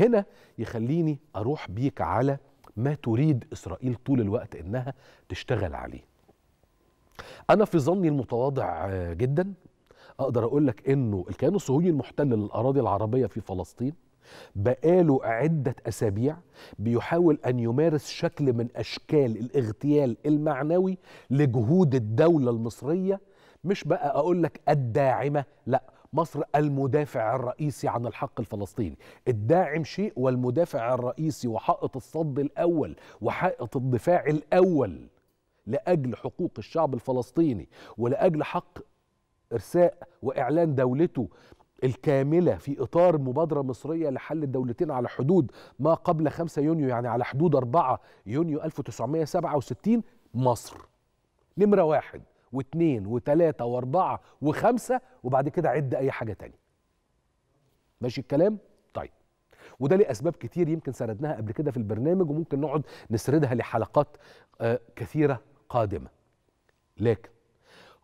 هنا يخليني اروح بيك على ما تريد اسرائيل طول الوقت انها تشتغل عليه انا في ظني المتواضع آه، جدا اقدر اقول لك انه الكيان الصهيوني المحتل للاراضي العربيه في فلسطين بقاله عدة أسابيع بيحاول أن يمارس شكل من أشكال الاغتيال المعنوي لجهود الدولة المصرية مش بقى أقول لك الداعمة لا مصر المدافع الرئيسي عن الحق الفلسطيني الداعم شيء والمدافع الرئيسي وحائط الصد الأول وحائط الدفاع الأول لأجل حقوق الشعب الفلسطيني ولأجل حق إرساء وإعلان دولته الكاملة في إطار مبادرة مصرية لحل الدولتين على حدود ما قبل 5 يونيو يعني على حدود 4 يونيو 1967 مصر نمرة واحد واثنين وثلاثة واربعة وخمسة وبعد كده عد أي حاجة تانية ماشي الكلام؟ طيب وده ليه أسباب كتير يمكن سردناها قبل كده في البرنامج وممكن نقعد نسردها لحلقات آه، كثيرة قادمة لكن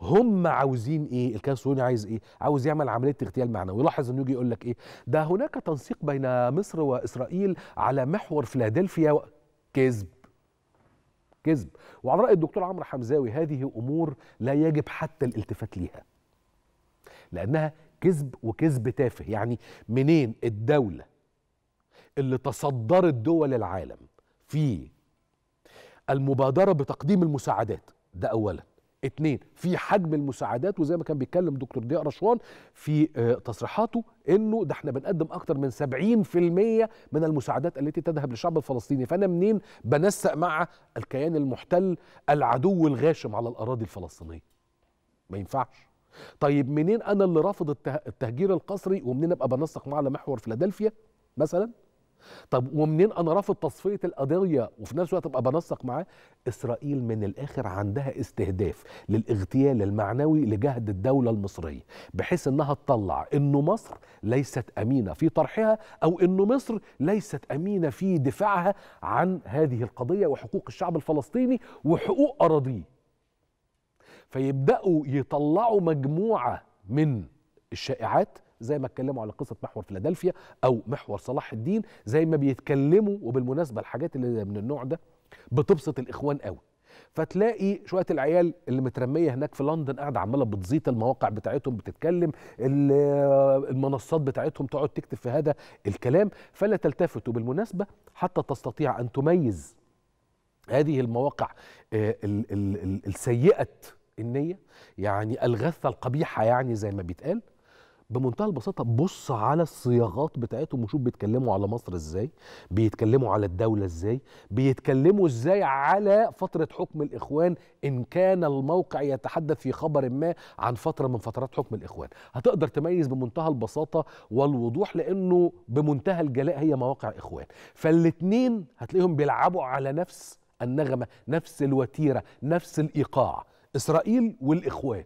هم عاوزين ايه الكيان الصهيوني عايز ايه عاوز يعمل عمليه اغتيال معنوي لاحظ انه يجي يقول لك ايه ده هناك تنسيق بين مصر واسرائيل على محور فيلادلفيا و... كذب الكذب وعلى رأي الدكتور عمرو حمزاوي هذه أمور لا يجب حتى الالتفات ليها لأنها كذب وكذب تافه يعني منين الدولة اللي تصدرت دول العالم في المبادرة بتقديم المساعدات ده أولاً اتنين في حجم المساعدات وزي ما كان بيتكلم دكتور ضياء رشوان في آه، تصريحاته انه ده احنا بنقدم اكتر من 70% من المساعدات التي تذهب للشعب الفلسطيني فانا منين بنسق مع الكيان المحتل العدو الغاشم على الاراضي الفلسطينيه ما ينفعش طيب منين انا اللي رافض التهجير القسري ومنين ابقى بنسق مع على محور فيلادلفيا مثلا طب ومنين انا رافض تصفيه القضيه وفي نفس الوقت ابقى بنسق معاه اسرائيل من الاخر عندها استهداف للاغتيال المعنوي لجهد الدوله المصريه بحيث انها تطلع انه مصر ليست امينه في طرحها او انه مصر ليست امينه في دفاعها عن هذه القضيه وحقوق الشعب الفلسطيني وحقوق اراضيه فيبداوا يطلعوا مجموعه من الشائعات زي ما اتكلموا على قصه محور فيلادلفيا او محور صلاح الدين زي ما بيتكلموا وبالمناسبه الحاجات اللي من النوع ده بتبسط الاخوان قوي فتلاقي شويه العيال اللي مترميه هناك في لندن قاعده عماله بتزيط المواقع بتاعتهم بتتكلم المنصات بتاعتهم تقعد تكتب في هذا الكلام فلا تلتفت وبالمناسبه حتى تستطيع ان تميز هذه المواقع آه، السيئه النيه يعني الغثه القبيحه يعني زي ما بيتقال بمنتهى البساطه بص على الصياغات بتاعتهم وشوف بيتكلموا على مصر ازاي بيتكلموا على الدوله ازاي بيتكلموا ازاي على فتره حكم الاخوان ان كان الموقع يتحدث في خبر ما عن فتره من فترات حكم الاخوان هتقدر تميز بمنتهى البساطه والوضوح لانه بمنتهى الجلاء هي مواقع اخوان فالاثنين هتلاقيهم بيلعبوا على نفس النغمه نفس الوتيره نفس الايقاع اسرائيل والاخوان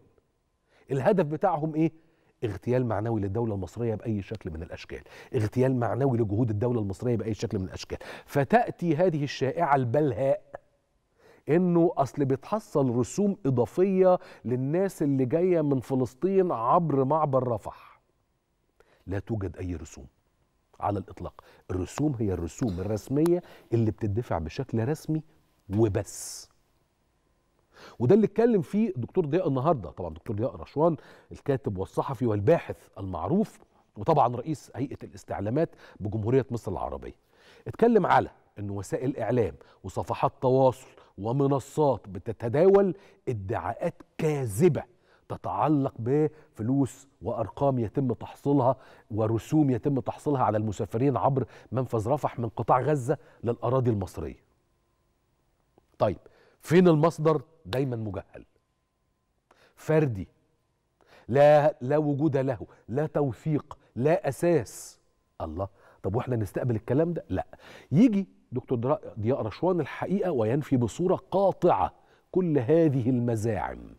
الهدف بتاعهم ايه اغتيال معنوي للدولة المصرية بأي شكل من الأشكال اغتيال معنوي لجهود الدولة المصرية بأي شكل من الأشكال فتأتي هذه الشائعة البلهاء انه اصل بتحصل رسوم اضافيه للناس اللي جايه من فلسطين عبر معبر رفح لا توجد اي رسوم على الاطلاق الرسوم هي الرسوم الرسميه اللي بتدفع بشكل رسمي وبس وده اللي اتكلم فيه الدكتور ضياء النهارده طبعا دكتور ضياء رشوان الكاتب والصحفي والباحث المعروف وطبعا رئيس هيئه الاستعلامات بجمهوريه مصر العربيه اتكلم على ان وسائل اعلام وصفحات تواصل ومنصات بتتداول ادعاءات كاذبه تتعلق بفلوس وارقام يتم تحصيلها ورسوم يتم تحصيلها على المسافرين عبر منفذ رفح من قطاع غزه للاراضي المصريه. طيب فين المصدر؟ دايما مجهل فردي لا لا وجود له لا توثيق لا اساس الله طب واحنا نستقبل الكلام ده لا يجي دكتور ضياء رشوان الحقيقه وينفي بصوره قاطعه كل هذه المزاعم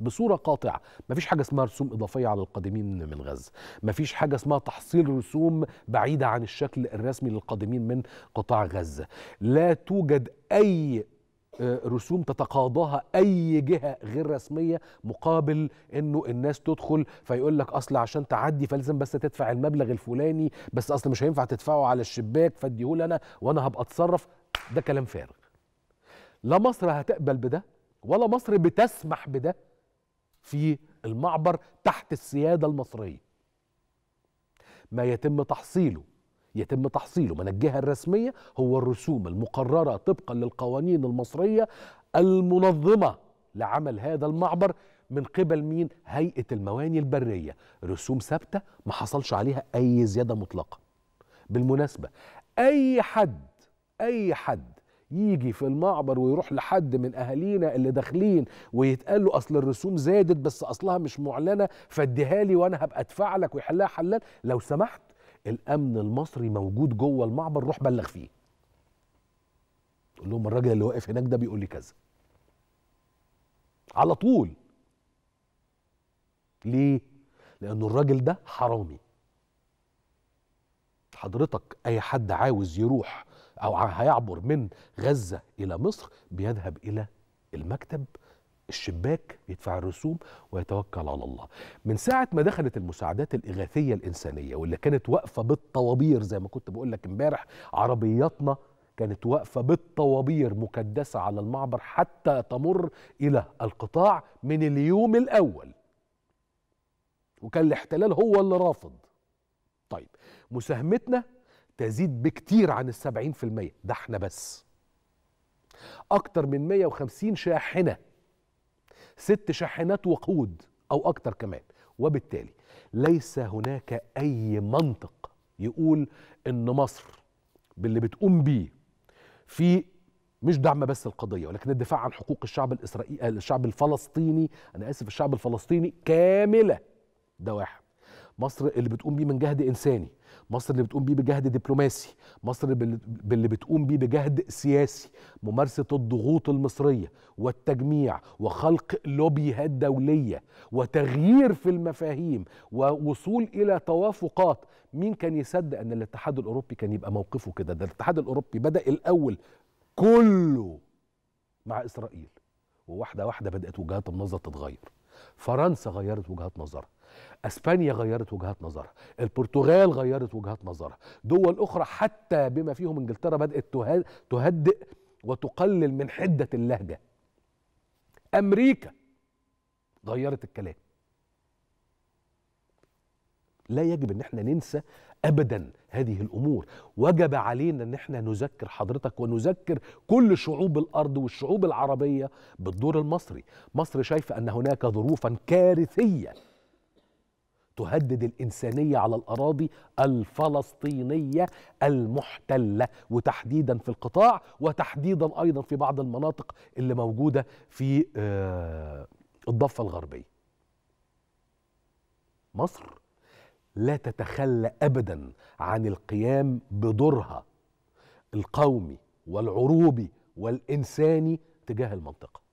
بصورة قاطعة مفيش حاجة اسمها رسوم إضافية على القادمين من غزة مفيش حاجة اسمها تحصيل رسوم بعيدة عن الشكل الرسمي للقادمين من قطاع غزة لا توجد أي آه، رسوم تتقاضاها اي جهه غير رسميه مقابل انه الناس تدخل فيقول لك اصل عشان تعدي فلازم بس تدفع المبلغ الفلاني بس اصل مش هينفع تدفعه على الشباك فاديهولي انا وانا هبقى اتصرف ده كلام فارغ لا مصر هتقبل بده ولا مصر بتسمح بده في المعبر تحت السياده المصريه ما يتم تحصيله يتم تحصيله من الجهة الرسمية هو الرسوم المقررة طبقا للقوانين المصرية المنظمة لعمل هذا المعبر من قبل مين هيئة المواني البرية رسوم ثابتة ما حصلش عليها أي زيادة مطلقة بالمناسبة أي حد أي حد يجي في المعبر ويروح لحد من اهالينا اللي داخلين ويتقال له اصل الرسوم زادت بس اصلها مش معلنه فاديها لي وانا هبقى ادفع لك ويحلها حلال لو سمحت الامن المصري موجود جوه المعبر روح بلغ فيه تقول لهم الراجل اللي واقف هناك ده بيقول لي كذا على طول ليه لانه الراجل ده حرامي حضرتك اي حد عاوز يروح او هيعبر من غزه الى مصر بيذهب الى المكتب الشباك يدفع الرسوم ويتوكل على الله من ساعة ما دخلت المساعدات الإغاثية الإنسانية واللي كانت واقفة بالطوابير زي ما كنت بقول لك امبارح عربياتنا كانت واقفة بالطوابير مكدسة على المعبر حتى تمر إلى القطاع من اليوم الأول وكان الاحتلال هو اللي رافض طيب مساهمتنا تزيد بكتير عن السبعين في المية ده احنا بس أكتر من 150 شاحنة ست شاحنات وقود أو أكتر كمان وبالتالي ليس هناك أي منطق يقول إن مصر باللي بتقوم بيه في مش دعم بس القضية ولكن الدفاع عن حقوق الشعب الإسرائيلي الشعب الفلسطيني أنا آسف الشعب الفلسطيني كاملة ده واحد مصر اللي بتقوم بيه من جهد انساني مصر اللي بتقوم بيه بجهد دبلوماسي مصر اللي بتقوم بيه بجهد سياسي ممارسة الضغوط المصرية والتجميع وخلق لوبيهات دولية وتغيير في المفاهيم ووصول إلى توافقات مين كان يصدق أن الاتحاد الأوروبي كان يبقى موقفه كده ده الاتحاد الأوروبي بدأ الأول كله مع إسرائيل وواحدة واحدة بدأت وجهات النظر تتغير فرنسا غيرت وجهات نظرها اسبانيا غيرت وجهات نظرها البرتغال غيرت وجهات نظرها دول اخرى حتى بما فيهم انجلترا بدات تهدئ وتقلل من حده اللهجه امريكا غيرت الكلام لا يجب ان احنا ننسى ابدا هذه الامور وجب علينا ان احنا نذكر حضرتك ونذكر كل شعوب الارض والشعوب العربيه بالدور المصري مصر شايفه ان هناك ظروفا كارثيه تهدد الإنسانية على الأراضي الفلسطينية المحتلة وتحديدا في القطاع وتحديدا أيضا في بعض المناطق اللي موجودة في آه، الضفة الغربية مصر لا تتخلى أبدا عن القيام بدورها القومي والعروبي والإنساني تجاه المنطقة